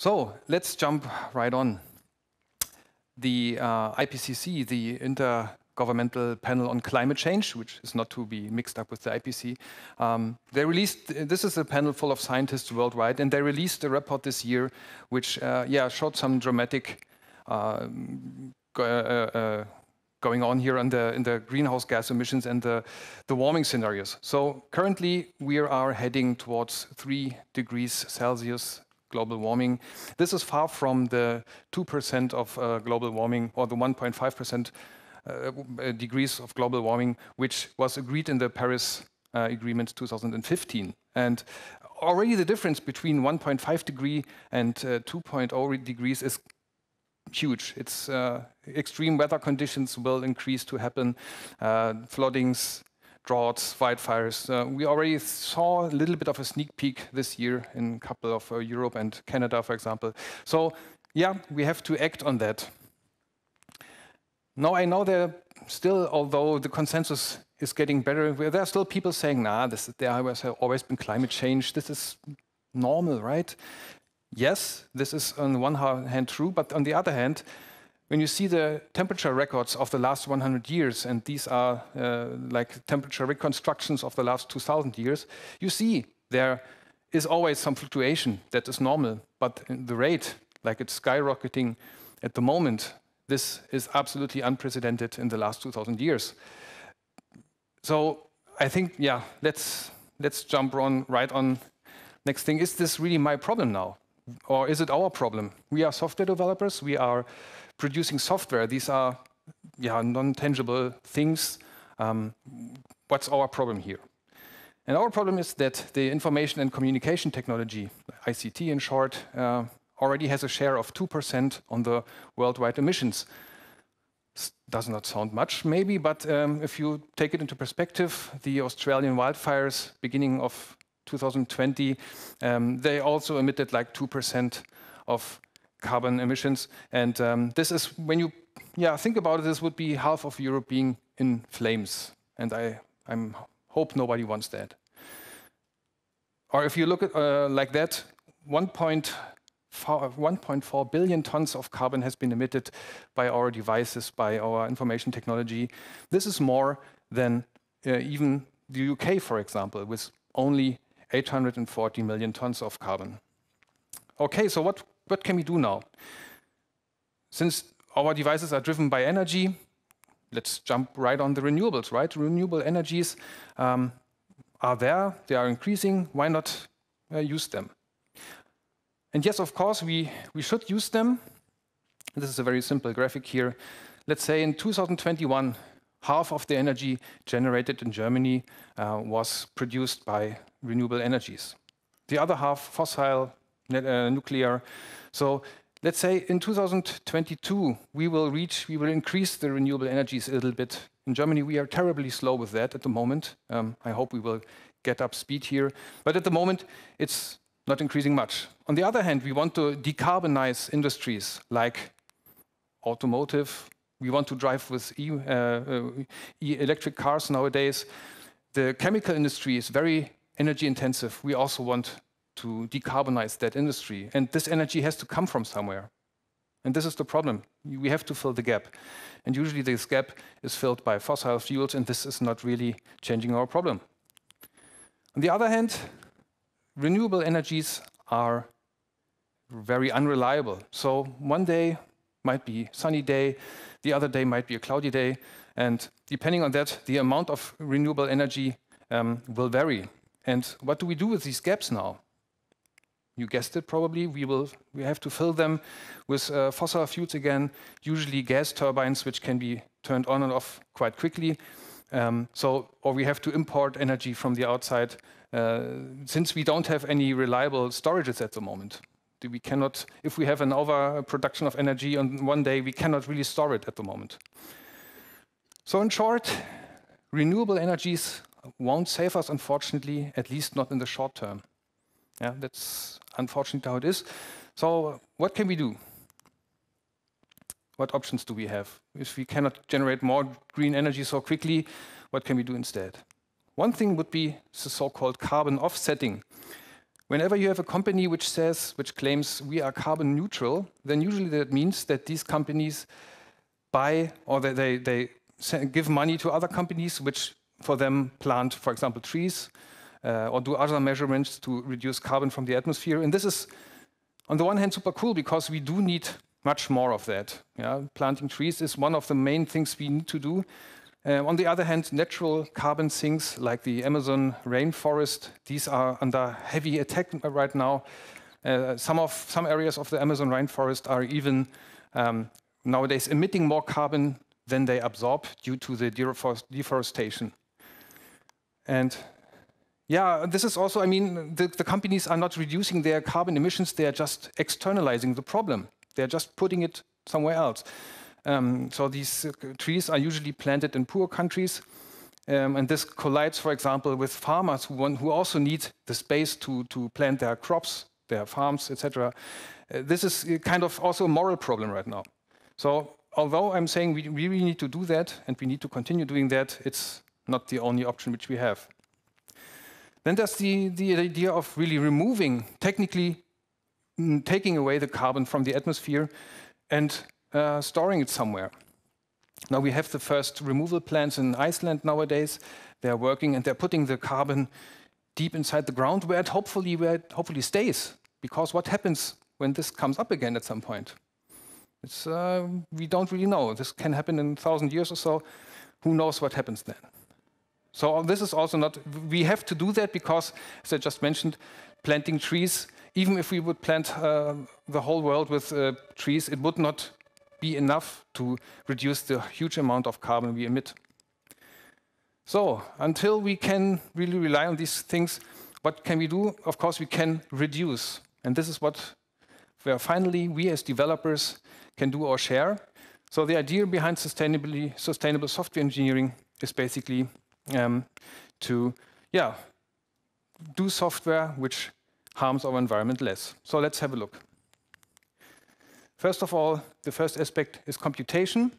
So let's jump right on. The uh, IPCC, the Intergovernmental Panel on Climate Change, which is not to be mixed up with the IPCC, um, they released, this is a panel full of scientists worldwide, and they released a report this year, which uh, yeah, showed some dramatic um, uh, go, uh, going on here in the, in the greenhouse gas emissions and the, the warming scenarios. So currently, we are heading towards 3 degrees Celsius global warming. This is far from the 2% of uh, global warming or the 1.5% uh, uh, degrees of global warming, which was agreed in the Paris uh, Agreement 2015. And already the difference between 1.5 degree and uh, 2.0 degrees is huge. It's uh, extreme weather conditions will increase to happen, floodings, droughts, wildfires. Uh, we already saw a little bit of a sneak peek this year in a couple of uh, Europe and Canada, for example. So yeah, we have to act on that. Now I know there still, although the consensus is getting better, there are still people saying, nah, this, there has always been climate change. This is normal, right? Yes, this is on one hand true, but on the other hand, when you see the temperature records of the last 100 years, and these are uh, like temperature reconstructions of the last 2000 years, you see there is always some fluctuation that is normal, but the rate, like it's skyrocketing at the moment, this is absolutely unprecedented in the last 2000 years. So I think, yeah, let's, let's jump on right on. Next thing, is this really my problem now? Or is it our problem? We are software developers, we are producing software, these are yeah, non-tangible things. Um, what's our problem here? And our problem is that the information and communication technology, ICT in short, uh, already has a share of 2% on the worldwide emissions. S does not sound much, maybe, but um, if you take it into perspective, the Australian wildfires beginning of 2020, um, they also emitted like 2% of carbon emissions. And um, this is when you yeah, think about it, this would be half of Europe being in flames. And I I'm, hope nobody wants that. Or if you look at uh, like that, 1.4 billion tons of carbon has been emitted by our devices, by our information technology. This is more than uh, even the UK, for example, with only 840 million tons of carbon. Okay, so what what can we do now? Since our devices are driven by energy, let's jump right on the renewables, right? Renewable energies um, are there, they are increasing, why not uh, use them? And yes, of course, we, we should use them. This is a very simple graphic here. Let's say in 2021, half of the energy generated in Germany uh, was produced by renewable energies. The other half, fossil uh, nuclear. So let's say in 2022, we will reach, we will increase the renewable energies a little bit. In Germany, we are terribly slow with that at the moment. Um, I hope we will get up speed here. But at the moment, it's not increasing much. On the other hand, we want to decarbonize industries like automotive. We want to drive with e, uh, uh e electric cars nowadays. The chemical industry is very energy intensive. We also want to decarbonize that industry. And this energy has to come from somewhere. And this is the problem. We have to fill the gap. And usually this gap is filled by fossil fuels, and this is not really changing our problem. On the other hand, renewable energies are very unreliable. So one day might be sunny day, the other day might be a cloudy day, and depending on that, the amount of renewable energy um, will vary. And what do we do with these gaps now? you guessed it probably, we, will, we have to fill them with uh, fossil fuels again, usually gas turbines, which can be turned on and off quite quickly. Um, so, or we have to import energy from the outside, uh, since we don't have any reliable storages at the moment. We cannot, if we have an overproduction of energy on one day, we cannot really store it at the moment. So, in short, renewable energies won't save us, unfortunately, at least not in the short term. Yeah, that's unfortunately how it is. So what can we do? What options do we have? If we cannot generate more green energy so quickly, what can we do instead? One thing would be the so-called carbon offsetting. Whenever you have a company which says, which claims we are carbon neutral, then usually that means that these companies buy or they, they give money to other companies which for them plant, for example, trees uh, or do other measurements to reduce carbon from the atmosphere. And this is, on the one hand, super cool because we do need much more of that. Yeah? Planting trees is one of the main things we need to do. Um, on the other hand, natural carbon sinks like the Amazon rainforest, these are under heavy attack right now. Uh, some, of, some areas of the Amazon rainforest are even um, nowadays emitting more carbon than they absorb due to the deforest deforestation. And yeah, this is also, I mean, the, the companies are not reducing their carbon emissions, they are just externalizing the problem. They're just putting it somewhere else. Um, so these uh, trees are usually planted in poor countries. Um, and this collides, for example, with farmers who, want, who also need the space to, to plant their crops, their farms, etc. Uh, this is uh, kind of also a moral problem right now. So although I'm saying we really need to do that and we need to continue doing that, it's not the only option which we have. Then there's the, the idea of really removing, technically mm, taking away the carbon from the atmosphere and uh, storing it somewhere. Now we have the first removal plants in Iceland nowadays. They are working and they're putting the carbon deep inside the ground where it hopefully, where it hopefully stays. Because what happens when this comes up again at some point? Uh, we don't really know. This can happen in a thousand years or so. Who knows what happens then? So uh, this is also not, we have to do that because, as I just mentioned, planting trees, even if we would plant uh, the whole world with uh, trees, it would not be enough to reduce the huge amount of carbon we emit. So until we can really rely on these things, what can we do? Of course, we can reduce. And this is what where finally we as developers can do our share. So the idea behind sustainable software engineering is basically um, to yeah, do software which harms our environment less. So let's have a look. First of all, the first aspect is computation.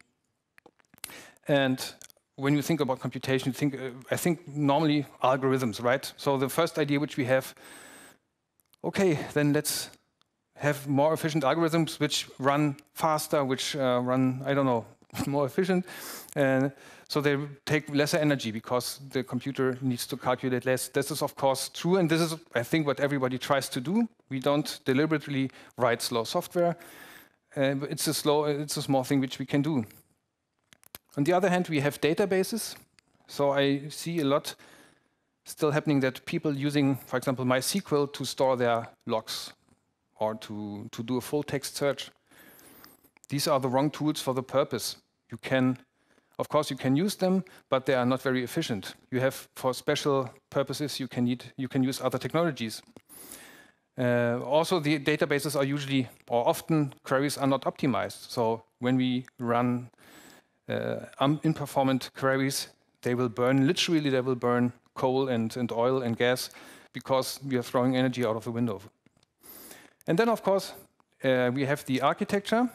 And when you think about computation, you think, uh, I think normally algorithms, right? So the first idea which we have, okay, then let's have more efficient algorithms which run faster, which uh, run, I don't know, more efficient. And so they take lesser energy because the computer needs to calculate less. This is, of course, true. And this is, I think, what everybody tries to do. We don't deliberately write slow software. Uh, it's, a slow, it's a small thing which we can do. On the other hand, we have databases. So I see a lot still happening that people using, for example, MySQL to store their logs or to, to do a full text search these are the wrong tools for the purpose. You can, of course, you can use them, but they are not very efficient. You have, for special purposes, you can, need, you can use other technologies. Uh, also, the databases are usually, or often, queries are not optimized. So when we run uh, imperformant queries, they will burn, literally they will burn coal and, and oil and gas because we are throwing energy out of the window. And then, of course, uh, we have the architecture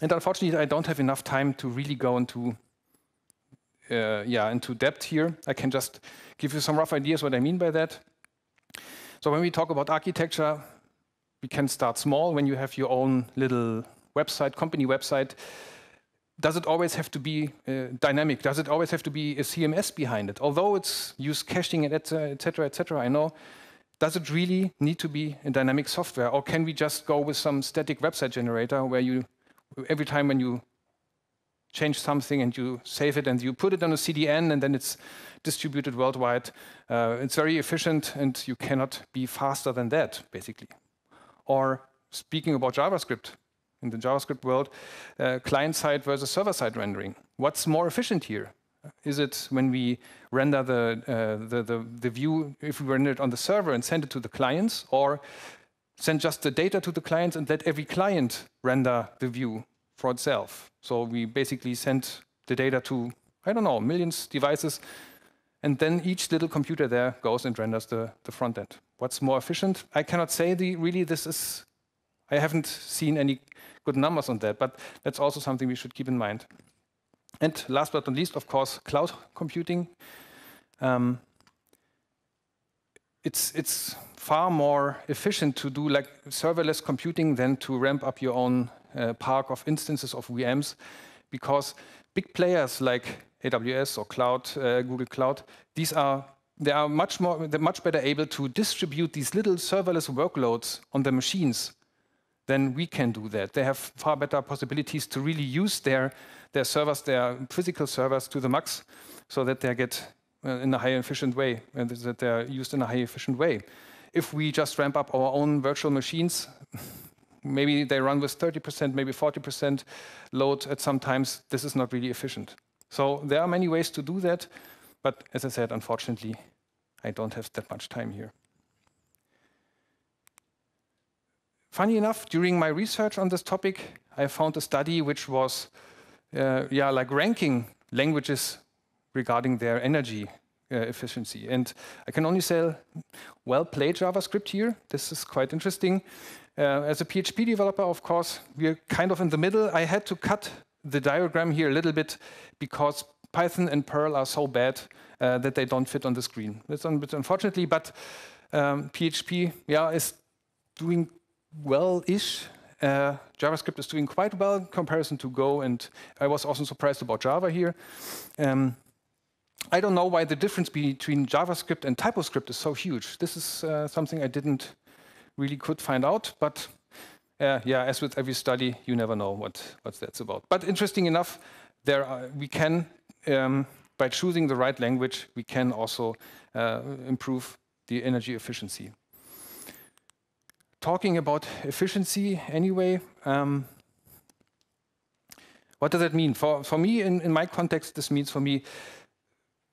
and unfortunately, I don't have enough time to really go into uh, yeah, into depth here. I can just give you some rough ideas what I mean by that. So when we talk about architecture, we can start small when you have your own little website, company website. Does it always have to be uh, dynamic? Does it always have to be a CMS behind it? Although it's use caching etc etc. etc. I know. Does it really need to be a dynamic software, or can we just go with some static website generator where you every time when you change something and you save it and you put it on a CDN and then it's distributed worldwide. Uh, it's very efficient and you cannot be faster than that, basically. Or speaking about JavaScript, in the JavaScript world, uh, client-side versus server-side rendering. What's more efficient here? Is it when we render the, uh, the, the, the, view, if we render it on the server and send it to the clients, or send just the data to the clients and let every client render the view for itself. So we basically send the data to, I don't know, millions devices, and then each little computer there goes and renders the, the front end. What's more efficient? I cannot say the, really this is, I haven't seen any good numbers on that, but that's also something we should keep in mind. And last but not least, of course, cloud computing. Um, it's, it's far more efficient to do like serverless computing than to ramp up your own uh, park of instances of VMs because big players like AWS or cloud, uh, Google Cloud, these are they are much more they're much better able to distribute these little serverless workloads on their machines than we can do that. They have far better possibilities to really use their their servers, their physical servers to the max, so that they get uh, in a high efficient way, uh, that they're used in a high efficient way. If we just ramp up our own virtual machines, maybe they run with 30%, maybe 40% load at some times. This is not really efficient. So there are many ways to do that. But as I said, unfortunately, I don't have that much time here. Funny enough, during my research on this topic, I found a study which was uh, yeah, like ranking languages regarding their energy uh, efficiency. And I can only say, well, play JavaScript here. This is quite interesting. Uh, as a PHP developer, of course, we're kind of in the middle. I had to cut the diagram here a little bit because Python and Perl are so bad uh, that they don't fit on the screen. That's unfortunately, but um, PHP, yeah, is doing well-ish. Uh, JavaScript is doing quite well in comparison to Go, and I was also surprised about Java here. Um, I don't know why the difference between JavaScript and TypeScript is so huge. This is uh, something I didn't really could find out, but uh, yeah, as with every study, you never know what, what that's about. But interesting enough, there are, we can, um, by choosing the right language, we can also uh, improve the energy efficiency. Talking about efficiency anyway, um, what does that mean? For, for me, in, in my context, this means for me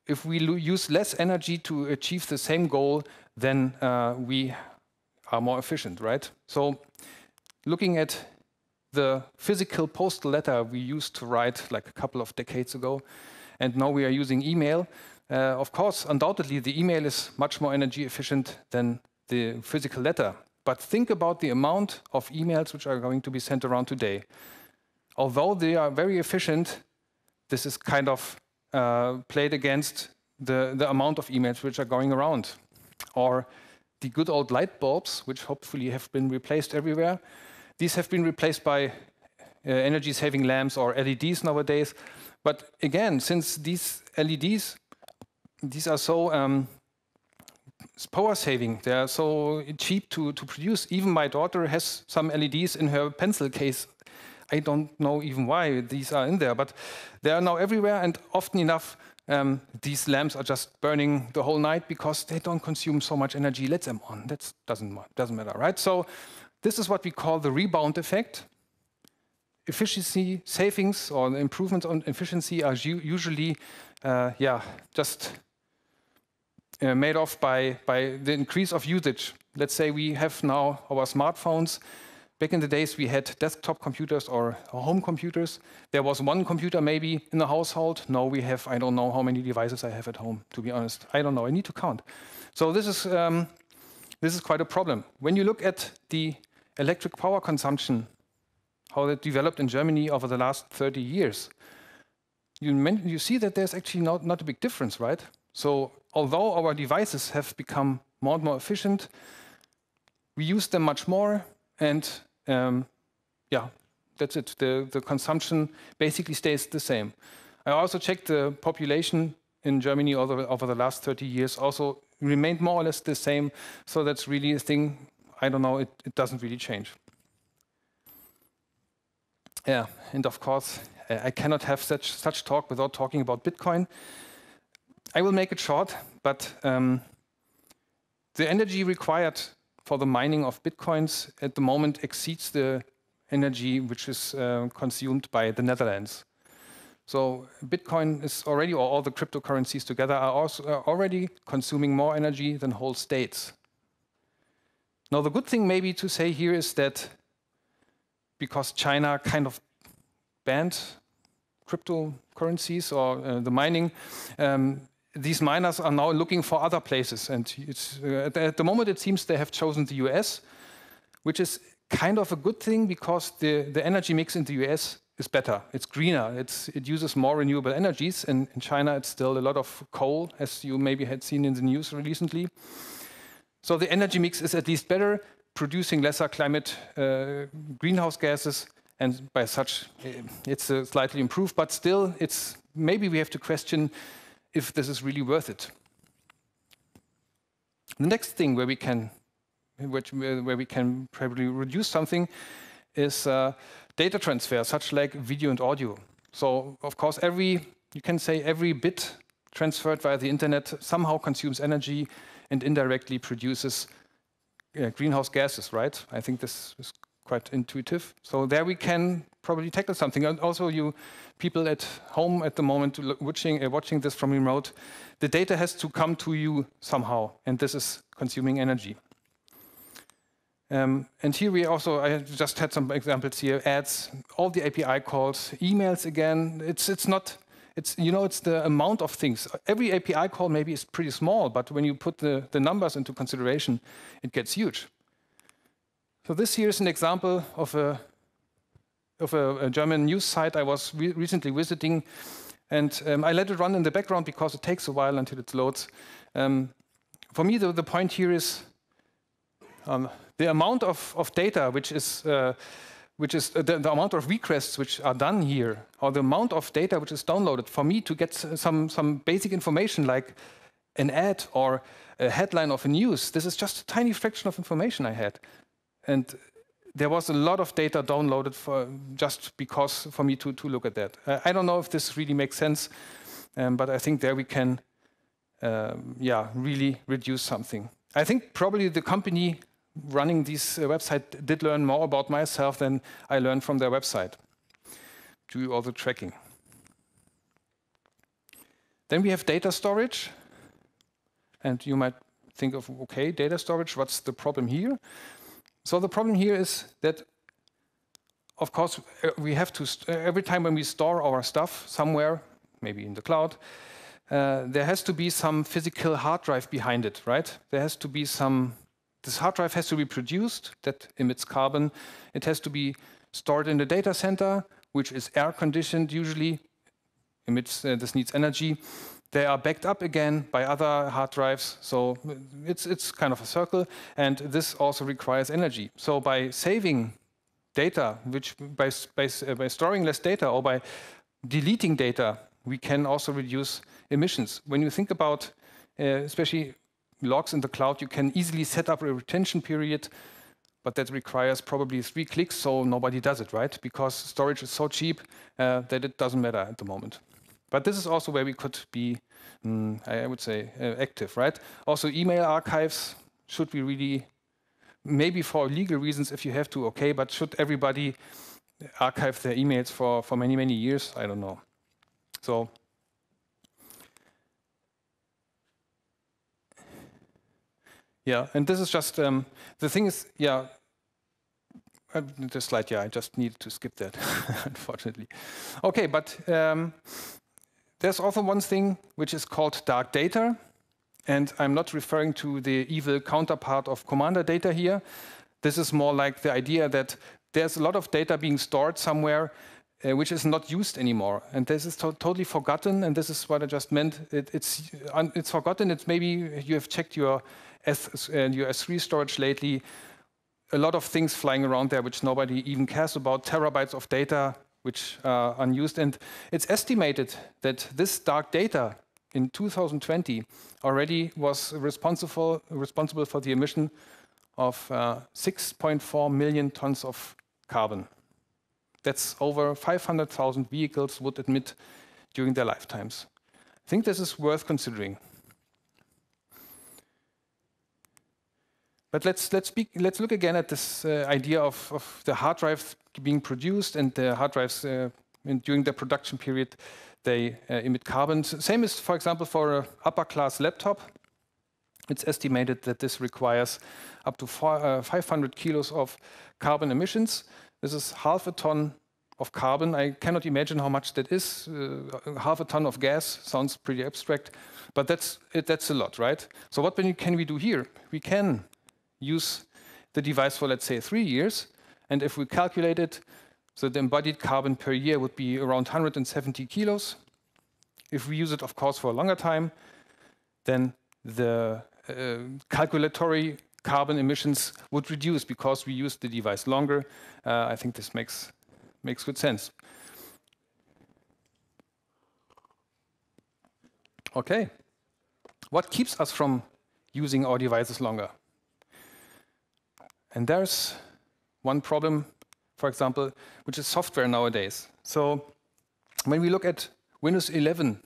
if we use less energy to achieve the same goal, then uh, we are more efficient, right? So looking at the physical postal letter we used to write like a couple of decades ago, and now we are using email. Uh, of course, undoubtedly, the email is much more energy efficient than the physical letter. But think about the amount of emails which are going to be sent around today. Although they are very efficient, this is kind of uh, played against the, the amount of emails which are going around. Or the good old light bulbs, which hopefully have been replaced everywhere. These have been replaced by uh, energy-saving lamps or LEDs nowadays. But again, since these LEDs, these are so um, power-saving, they are so cheap to, to produce. Even my daughter has some LEDs in her pencil case I don't know even why these are in there, but they are now everywhere, and often enough, um, these lamps are just burning the whole night because they don't consume so much energy. Let them on. That doesn't, doesn't matter, right? So this is what we call the rebound effect. Efficiency savings or improvements on efficiency are usually, uh, yeah, just uh, made off by, by the increase of usage. Let's say we have now our smartphones Back in the days, we had desktop computers or home computers. There was one computer maybe in the household. Now we have, I don't know how many devices I have at home, to be honest. I don't know. I need to count. So this is, um, this is quite a problem. When you look at the electric power consumption, how it developed in Germany over the last 30 years, you, you see that there's actually not, not a big difference, right? So although our devices have become more and more efficient, we use them much more, and um, yeah, that's it. The, the consumption basically stays the same. I also checked the population in Germany over, over the last 30 years also remained more or less the same. So that's really a thing, I don't know, it, it doesn't really change. Yeah, and of course, I cannot have such, such talk without talking about Bitcoin. I will make it short, but um, the energy required for the mining of bitcoins at the moment exceeds the energy which is uh, consumed by the Netherlands. So Bitcoin is already, or all the cryptocurrencies together are also are already consuming more energy than whole states. Now the good thing maybe to say here is that because China kind of banned cryptocurrencies or uh, the mining, um, these miners are now looking for other places. And uh, at the moment, it seems they have chosen the US, which is kind of a good thing because the, the energy mix in the US is better. It's greener. It's, it uses more renewable energies. And in China, it's still a lot of coal, as you maybe had seen in the news recently. So the energy mix is at least better, producing lesser climate uh, greenhouse gases. And by such, uh, it's uh, slightly improved. But still, it's maybe we have to question if this is really worth it. The next thing where we can, which, where we can probably reduce something is uh, data transfer, such like video and audio. So of course, every you can say every bit transferred via the internet somehow consumes energy and indirectly produces uh, greenhouse gases, right? I think this is quite intuitive. So there we can probably tackle something. And also, you people at home at the moment watching, uh, watching this from remote, the data has to come to you somehow, and this is consuming energy. Um, and here we also, I just had some examples here, ads, all the API calls, emails again. It's, it's not, it's, you know, it's the amount of things. Every API call maybe is pretty small, but when you put the, the numbers into consideration, it gets huge. So this here is an example of a of a, a German news site I was re recently visiting, and um, I let it run in the background because it takes a while until it loads. Um, for me, the, the, point here is um, the amount of, of, data which is, uh, which is uh, the, the, amount of requests which are done here, or the amount of data which is downloaded. For me to get some, some basic information like an ad or a headline of a news, this is just a tiny fraction of information I had. And there was a lot of data downloaded for just because for me to, to look at that. Uh, I don't know if this really makes sense, um, but I think there we can, um, yeah, really reduce something. I think probably the company running this uh, website did learn more about myself than I learned from their website Do all the tracking. Then we have data storage. And you might think of, OK, data storage, what's the problem here? So the problem here is that, of course, uh, we have to, uh, every time when we store our stuff somewhere, maybe in the cloud, uh, there has to be some physical hard drive behind it, right? There has to be some, this hard drive has to be produced that emits carbon. It has to be stored in the data center, which is air conditioned usually, emits, uh, this needs energy. They are backed up again by other hard drives, so it's, it's kind of a circle, and this also requires energy. So by saving data, which by, by, uh, by storing less data or by deleting data, we can also reduce emissions. When you think about, uh, especially logs in the cloud, you can easily set up a retention period, but that requires probably three clicks, so nobody does it, right? Because storage is so cheap uh, that it doesn't matter at the moment. But this is also where we could be, mm, I would say, uh, active, right? Also, email archives should we really, maybe for legal reasons, if you have to, okay, but should everybody archive their emails for, for many, many years? I don't know. So Yeah, and this is just um, the thing is, yeah. Uh, this slide, yeah, I just needed to skip that, unfortunately. Okay, but um, there's also one thing which is called dark data, and I'm not referring to the evil counterpart of commander data here. This is more like the idea that there's a lot of data being stored somewhere uh, which is not used anymore. And this is to totally forgotten, and this is what I just meant. It, it's, it's forgotten, it's maybe you have checked your, S, uh, your S3 storage lately, a lot of things flying around there which nobody even cares about, terabytes of data which uh, are unused. And it's estimated that this dark data in 2020 already was responsible, responsible for the emission of uh, 6.4 million tons of carbon. That's over 500,000 vehicles would emit during their lifetimes. I think this is worth considering. But let's, let's, speak, let's look again at this uh, idea of, of the hard drive being produced, and the hard drives uh, during their production period they uh, emit carbon. Same is, for example, for an upper class laptop. It's estimated that this requires up to uh, 500 kilos of carbon emissions. This is half a ton of carbon. I cannot imagine how much that is. Uh, half a ton of gas sounds pretty abstract, but that's it, that's a lot, right? So what can we do here? We can use the device for let's say three years, and if we calculate it, so the embodied carbon per year would be around 170 kilos. If we use it, of course, for a longer time, then the uh, calculatory carbon emissions would reduce because we use the device longer. Uh, I think this makes, makes good sense. Okay. What keeps us from using our devices longer? And there's one problem, for example, which is software nowadays. So when we look at Windows 11,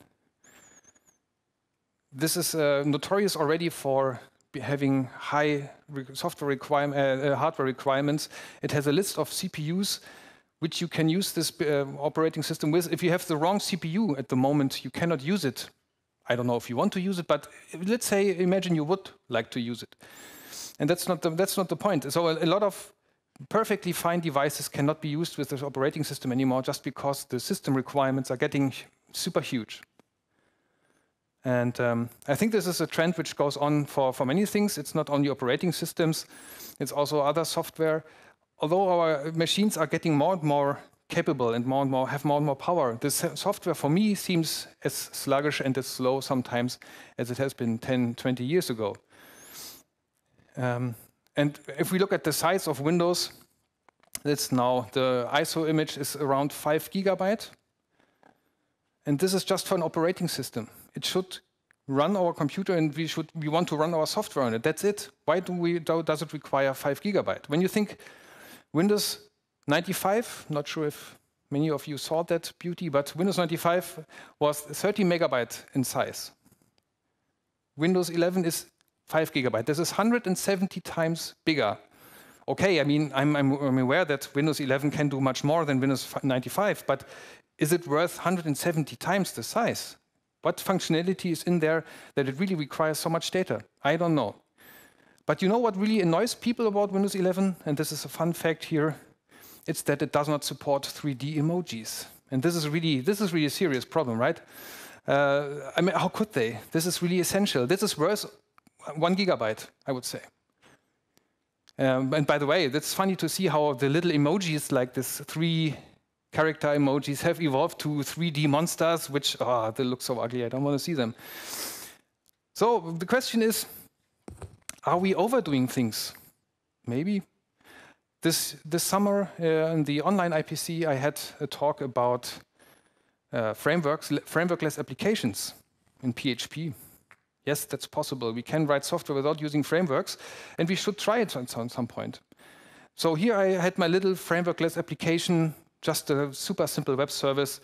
this is uh, notorious already for having high software requirem uh, uh, hardware requirements. It has a list of CPUs which you can use this uh, operating system with. If you have the wrong CPU at the moment, you cannot use it. I don't know if you want to use it, but let's say, imagine you would like to use it. And that's not the, that's not the point. So a, a lot of perfectly fine devices cannot be used with this operating system anymore just because the system requirements are getting super huge. And um, I think this is a trend which goes on for, for many things. It's not only operating systems, it's also other software. Although our machines are getting more and more capable and more and more have more and more power, the software for me seems as sluggish and as slow sometimes as it has been 10, 20 years ago. Um, and if we look at the size of Windows, it's now the ISO image is around 5 gigabyte. And this is just for an operating system. It should run our computer and we should we want to run our software on it. That's it. Why do we do, does it require 5 gigabyte? When you think Windows 95, not sure if many of you saw that beauty, but Windows 95 was 30 megabyte in size. Windows 11 is 5 gigabyte. This is 170 times bigger. Okay, I mean, I'm, I'm, I'm, aware that Windows 11 can do much more than Windows 95, but is it worth 170 times the size? What functionality is in there that it really requires so much data? I don't know. But you know what really annoys people about Windows 11? And this is a fun fact here. It's that it does not support 3D emojis. And this is really, this is really a serious problem, right? Uh, I mean, how could they? This is really essential. This is worse one gigabyte, I would say. Um, and by the way, that's funny to see how the little emojis, like this three character emojis, have evolved to 3D monsters, which, ah, oh, they look so ugly, I don't want to see them. So the question is are we overdoing things? Maybe. This, this summer uh, in the online IPC, I had a talk about uh, frameworks, frameworkless applications in PHP. Yes, that's possible. We can write software without using frameworks, and we should try it at some point. So here I had my little frameworkless application, just a super simple web service.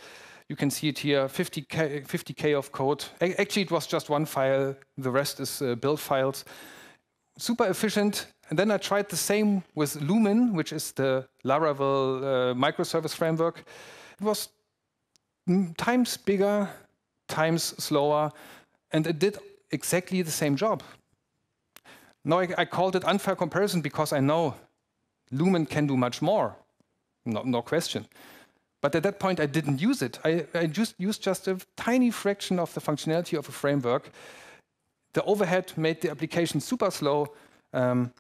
You can see it here, 50K, 50K of code. Actually, it was just one file. The rest is uh, build files. Super efficient. And then I tried the same with Lumen, which is the Laravel uh, microservice framework. It was mm, times bigger, times slower, and it did exactly the same job. Now, I, I called it unfair comparison because I know Lumen can do much more, no, no question. But at that point, I didn't use it. I, I just used just a tiny fraction of the functionality of a framework. The overhead made the application super slow, um,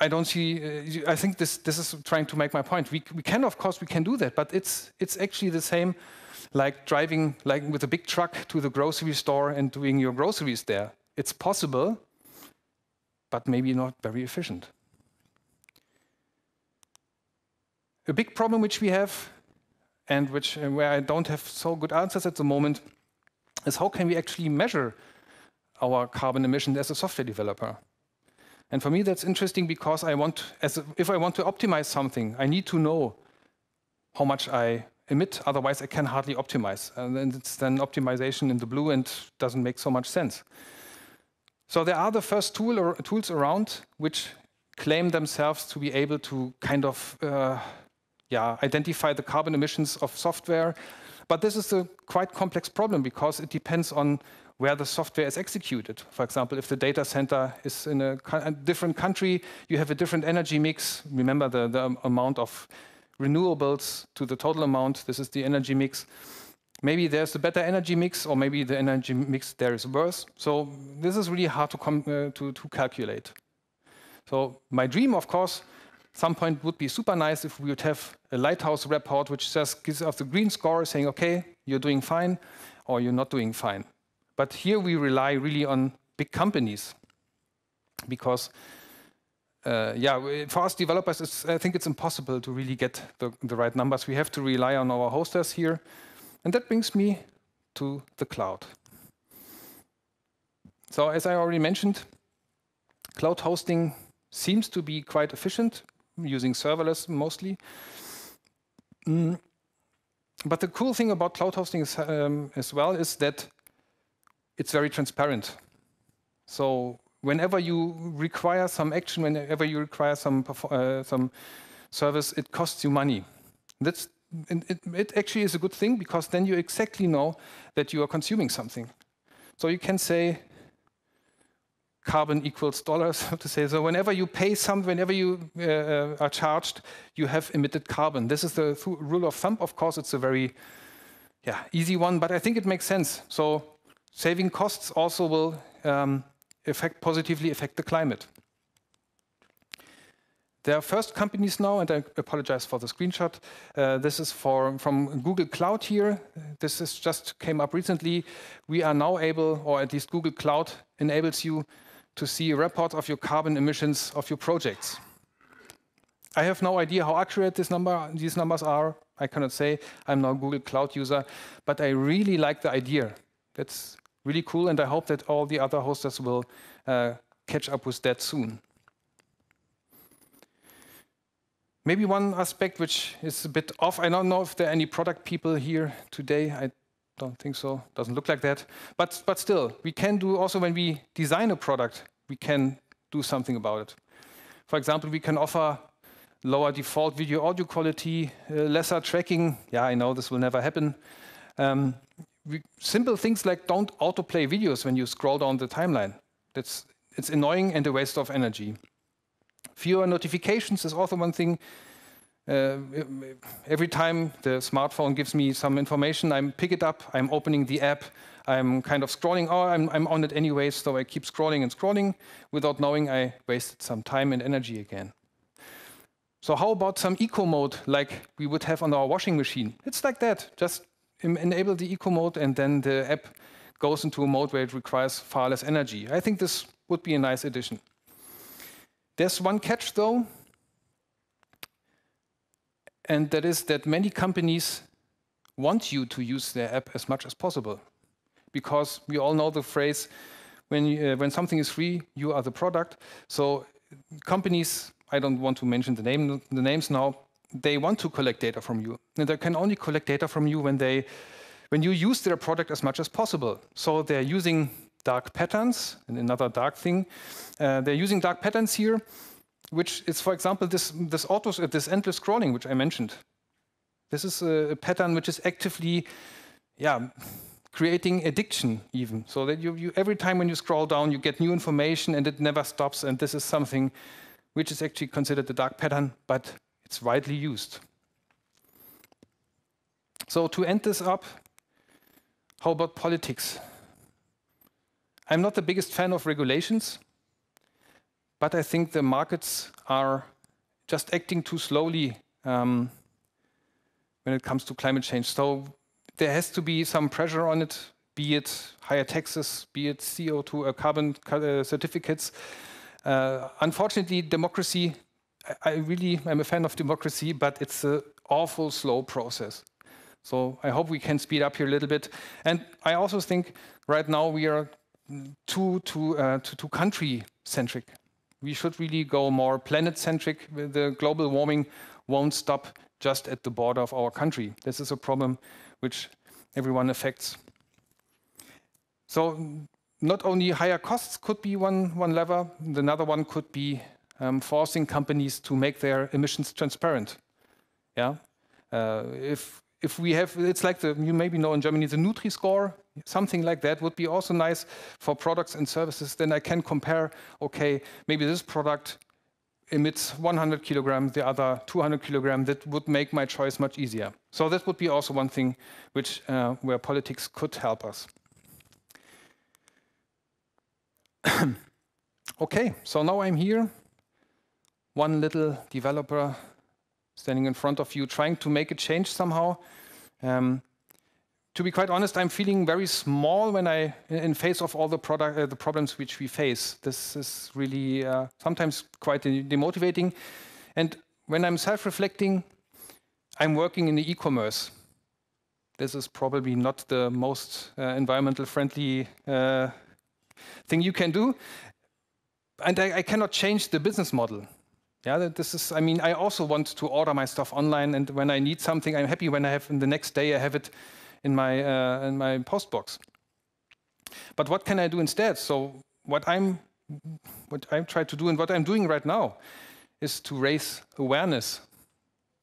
I don't see. Uh, I think this this is trying to make my point. We we can of course we can do that, but it's it's actually the same, like driving like with a big truck to the grocery store and doing your groceries there. It's possible, but maybe not very efficient. A big problem which we have, and which uh, where I don't have so good answers at the moment, is how can we actually measure our carbon emissions as a software developer? And for me, that's interesting because I want, as if I want to optimize something, I need to know how much I emit. Otherwise, I can hardly optimize. And it's then optimization in the blue and doesn't make so much sense. So there are the first tool or tools around which claim themselves to be able to kind of uh, yeah, identify the carbon emissions of software. But this is a quite complex problem because it depends on where the software is executed. For example, if the data center is in a, a different country, you have a different energy mix. Remember the, the amount of renewables to the total amount. This is the energy mix. Maybe there's a better energy mix, or maybe the energy mix there is worse. So this is really hard to, uh, to, to calculate. So my dream, of course, some point would be super nice if we would have a lighthouse report which just gives us the green score saying, okay, you're doing fine, or you're not doing fine. But here we rely really on big companies because uh, yeah, for us developers, I think it's impossible to really get the, the, right numbers. We have to rely on our hosters here. And that brings me to the cloud. So as I already mentioned, cloud hosting seems to be quite efficient, using serverless mostly. Mm. But the cool thing about cloud hosting is, um, as well is that it's very transparent. So whenever you require some action, whenever you require some uh, some service, it costs you money. That's it, it actually is a good thing because then you exactly know that you are consuming something. So you can say carbon equals dollars to say so whenever you pay some whenever you uh, uh, are charged you have emitted carbon this is the th rule of thumb of course it's a very yeah easy one but i think it makes sense so Saving costs also will um, affect, positively affect the climate. There are first companies now, and I apologize for the screenshot. Uh, this is for, from Google Cloud here. This is just came up recently. We are now able, or at least Google Cloud enables you to see a report of your carbon emissions of your projects. I have no idea how accurate this number, these numbers are. I cannot say. I'm a Google Cloud user, but I really like the idea. That's really cool, and I hope that all the other hosters will uh, catch up with that soon. Maybe one aspect which is a bit off, I don't know if there are any product people here today, I don't think so, doesn't look like that, but, but still, we can do also when we design a product, we can do something about it. For example, we can offer lower default video audio quality, uh, lesser tracking, yeah, I know this will never happen, um, simple things like don't autoplay videos when you scroll down the timeline. That's it's annoying and a waste of energy. Fewer notifications is also one thing. Uh, every time the smartphone gives me some information, I pick it up, I'm opening the app, I'm kind of scrolling, oh, I'm, I'm on it anyway, so I keep scrolling and scrolling without knowing I wasted some time and energy again. So how about some eco mode like we would have on our washing machine? It's like that, just enable the eco mode, and then the app goes into a mode where it requires far less energy. I think this would be a nice addition. There's one catch, though, and that is that many companies want you to use their app as much as possible. Because we all know the phrase, when, you, uh, when something is free, you are the product. So companies, I don't want to mention the, name, the names now, they want to collect data from you. And they can only collect data from you when, they, when you use their product as much as possible. So they're using dark patterns, and another dark thing. Uh, they're using dark patterns here, which is, for example, this, this, auto, uh, this endless scrolling, which I mentioned. This is a, a pattern which is actively yeah, creating addiction even. So that you, you, every time when you scroll down, you get new information and it never stops. And this is something which is actually considered the dark pattern, but it's widely used. So to end this up, how about politics? I'm not the biggest fan of regulations, but I think the markets are just acting too slowly um, when it comes to climate change. So there has to be some pressure on it, be it higher taxes, be it CO2 or uh, carbon uh, certificates. Uh, unfortunately, democracy I really am a fan of democracy, but it's an awful slow process. So I hope we can speed up here a little bit. And I also think right now we are too too uh, too, too country centric. We should really go more planet centric. The global warming won't stop just at the border of our country. This is a problem which everyone affects. So not only higher costs could be one, one lever, another one could be um, forcing companies to make their emissions transparent. Yeah, uh, if if we have, it's like the you maybe know in Germany the Nutri score, something like that would be also nice for products and services. Then I can compare. Okay, maybe this product emits 100 kilogram, the other 200 kilogram. That would make my choice much easier. So that would be also one thing which uh, where politics could help us. okay, so now I'm here one little developer standing in front of you trying to make a change somehow. Um, to be quite honest, I'm feeling very small when I, in face of all the product, uh, the problems which we face. This is really uh, sometimes quite demotivating. And when I'm self-reflecting, I'm working in the e-commerce. This is probably not the most uh, environmental friendly uh, thing you can do. And I, I cannot change the business model. Yeah, this is, I mean, I also want to order my stuff online, and when I need something, I'm happy when I have, In the next day I have it in my, uh, in my post box. But what can I do instead? So what I'm, what I'm trying to do and what I'm doing right now is to raise awareness.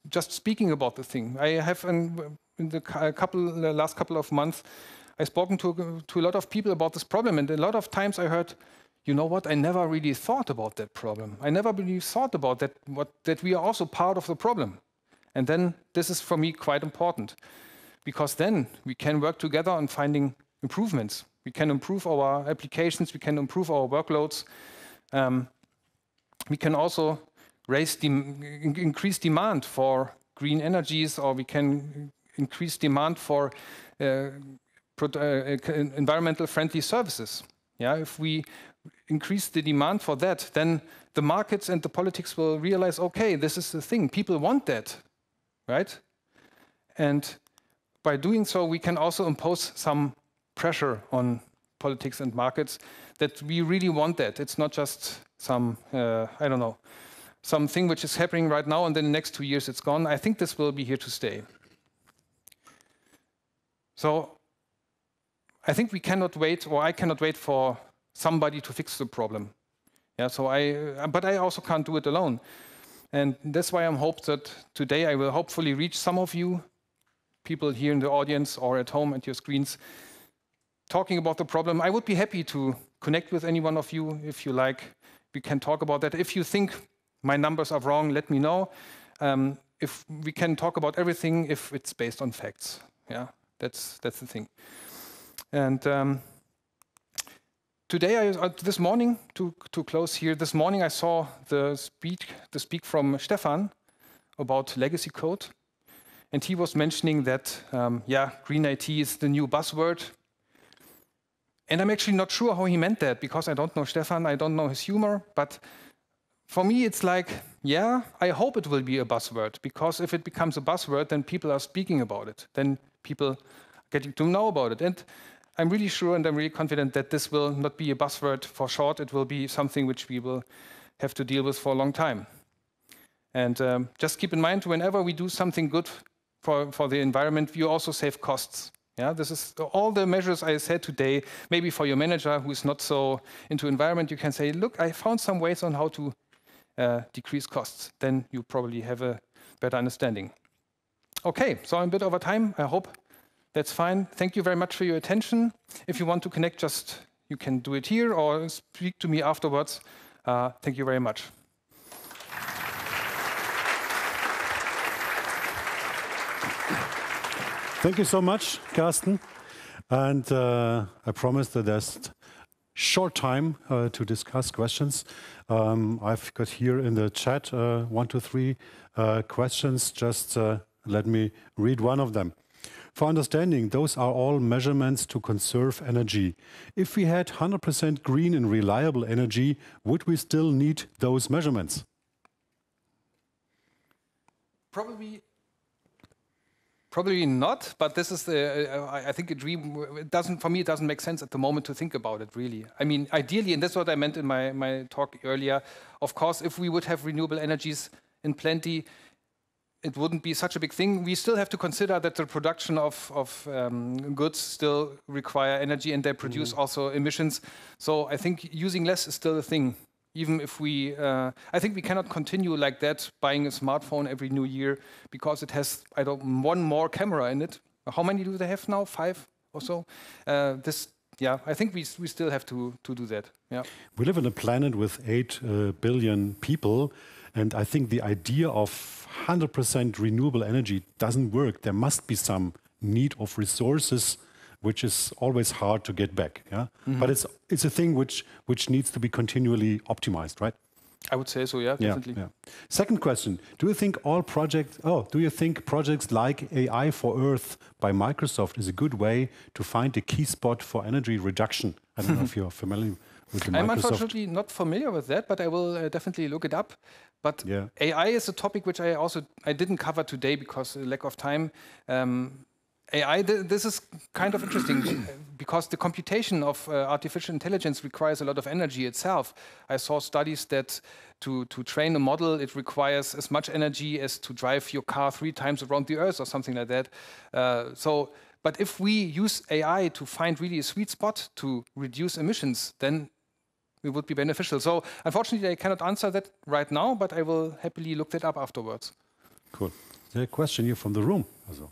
Just speaking about the thing. I have, an, in the couple, the last couple of months, I've spoken to, to a lot of people about this problem, and a lot of times I heard, you know what, I never really thought about that problem. I never really thought about that, what, that we are also part of the problem. And then this is for me quite important because then we can work together on finding improvements. We can improve our applications, we can improve our workloads. Um, we can also raise the increase demand for green energies or we can increase demand for uh, uh, environmental friendly services. Yeah, if we increase the demand for that, then the markets and the politics will realize, okay, this is the thing. People want that, right? And by doing so, we can also impose some pressure on politics and markets that we really want that. It's not just some, uh, I don't know, something which is happening right now and then the next two years it's gone. I think this will be here to stay. So I think we cannot wait, or I cannot wait for somebody to fix the problem. Yeah, so I, uh, but I also can't do it alone. And that's why I'm hope that today I will hopefully reach some of you, people here in the audience or at home at your screens, talking about the problem. I would be happy to connect with any one of you if you like. We can talk about that. If you think my numbers are wrong, let me know. Um, if we can talk about everything if it's based on facts. Yeah, that's that's the thing. And um, today, I, uh, this morning, to, to close here, this morning I saw the speak, the speak from Stefan about legacy code. And he was mentioning that, um, yeah, green IT is the new buzzword. And I'm actually not sure how he meant that because I don't know Stefan, I don't know his humor. But for me, it's like, yeah, I hope it will be a buzzword because if it becomes a buzzword, then people are speaking about it. Then people are getting to know about it. And I'm really sure and I'm really confident that this will not be a buzzword for short. It will be something which we will have to deal with for a long time. And um, just keep in mind, whenever we do something good for, for the environment, you also save costs. Yeah, this is all the measures I said today. Maybe for your manager who is not so into environment, you can say, look, I found some ways on how to uh, decrease costs. Then you probably have a better understanding. Okay, so I'm a bit over time. I hope that's fine. Thank you very much for your attention. If you want to connect, just you can do it here or speak to me afterwards. Uh, thank you very much. Thank you so much, Carsten. And uh, I promise that there's short time uh, to discuss questions. Um, I've got here in the chat uh, one, two, three uh, questions. Just uh, let me read one of them. For understanding, those are all measurements to conserve energy. If we had 100% green and reliable energy, would we still need those measurements? Probably Probably not, but this is the. Uh, uh I think it, it, doesn't. For me, it doesn't make sense at the moment to think about it. Really, I mean, ideally, and that's what I meant in my my talk earlier. Of course, if we would have renewable energies in plenty, it wouldn't be such a big thing. We still have to consider that the production of, of um, goods still require energy and they produce mm. also emissions. So I think using less is still a thing. Even if we, uh, I think we cannot continue like that, buying a smartphone every new year because it has, I don't, one more camera in it. How many do they have now? Five or so. Uh, this yeah, I think we we still have to to do that. Yeah, we live on a planet with eight uh, billion people, and I think the idea of 100% renewable energy doesn't work. There must be some need of resources, which is always hard to get back. Yeah, mm -hmm. but it's it's a thing which which needs to be continually optimized, right? I would say so, yeah, definitely. Yeah, yeah. Second question: Do you think all projects? Oh, do you think projects like AI for Earth by Microsoft is a good way to find a key spot for energy reduction? I don't know if you're familiar with the I'm unfortunately not familiar with that, but I will uh, definitely look it up. But yeah. AI is a topic which I also I didn't cover today because uh, lack of time. Um, AI, th this is kind of interesting because the computation of uh, artificial intelligence requires a lot of energy itself. I saw studies that to, to train a model, it requires as much energy as to drive your car three times around the earth or something like that. Uh, so, but if we use AI to find really a sweet spot to reduce emissions, then it would be beneficial. So, unfortunately, I cannot answer that right now, but I will happily look that up afterwards. Cool. The question here from the room. well.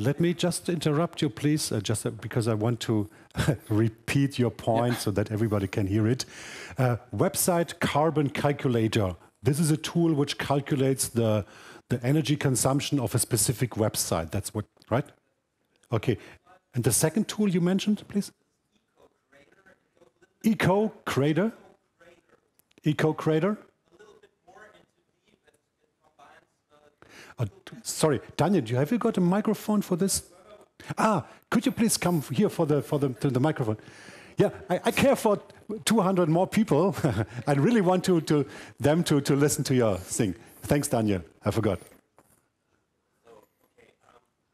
let me just interrupt you, please, uh, just uh, because I want to repeat your point yeah. so that everybody can hear it. Uh, website Carbon Calculator. This is a tool which calculates the the energy consumption of a specific website. That's what, right? Okay. And the second tool you mentioned, please. Eco Crater. Eco Crater. Uh, sorry, Daniel, do you, have you got a microphone for this? Ah, could you please come here for the for the the microphone? Yeah, I, I care for 200 more people. I really want to, to them to, to listen to your thing. Thanks, Daniel. I forgot. Um,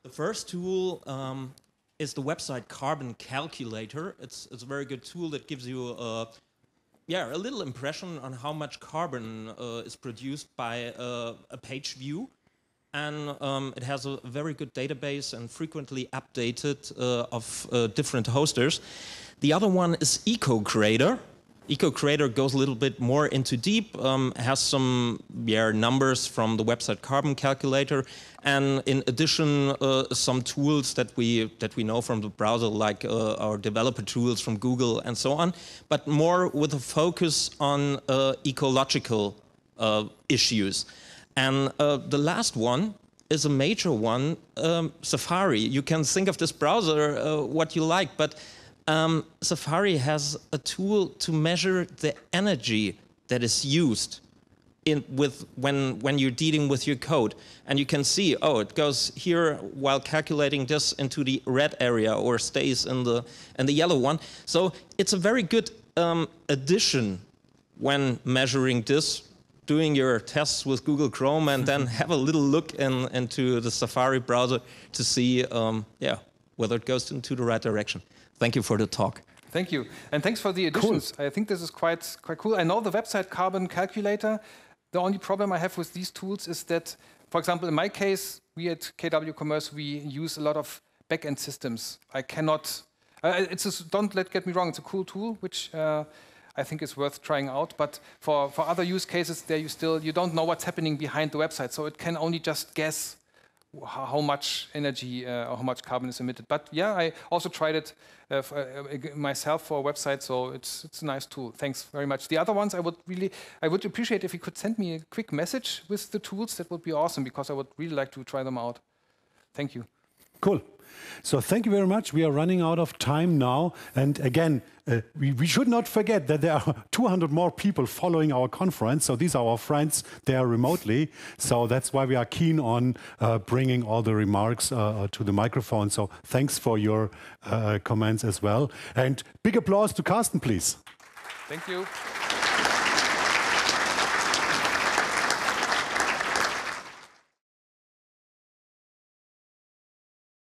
the first tool um, is the website Carbon Calculator. It's it's a very good tool that gives you a uh, yeah a little impression on how much carbon uh, is produced by uh, a page view and um, it has a very good database and frequently updated uh, of uh, different hosters. The other one is EcoCreator. EcoCreator goes a little bit more into deep, um, has some yeah, numbers from the website Carbon Calculator, and in addition, uh, some tools that we that we know from the browser, like uh, our developer tools from Google and so on, but more with a focus on uh, ecological uh, issues. And uh, the last one is a major one, um, Safari. You can think of this browser uh, what you like, but um, Safari has a tool to measure the energy that is used in with when when you're dealing with your code, and you can see oh it goes here while calculating this into the red area or stays in the in the yellow one. So it's a very good um, addition when measuring this doing your tests with Google Chrome and then have a little look in, into the Safari browser to see um, yeah, whether it goes into the right direction. Thank you for the talk. Thank you. And thanks for the additions. Cool. I think this is quite, quite cool. I know the website Carbon Calculator. The only problem I have with these tools is that, for example, in my case, we at KW Commerce, we use a lot of backend systems. I cannot, uh, it's just, don't let get me wrong, it's a cool tool, which uh, I think is worth trying out. But for, for other use cases, there you still you don't know what's happening behind the website, so it can only just guess how much energy uh, or how much carbon is emitted. But yeah, I also tried it uh, for, uh, myself for a website, so it's it's a nice tool. Thanks very much. The other ones, I would really I would appreciate if you could send me a quick message with the tools. That would be awesome because I would really like to try them out. Thank you. Cool. So thank you very much. We are running out of time now, and again uh, we, we, should not forget that there are 200 more people following our conference. So these are our friends there remotely. So that's why we are keen on uh, bringing all the remarks uh, uh to the microphone. So thanks for your uh, comments as well. And big applause to Carsten, please. Thank you.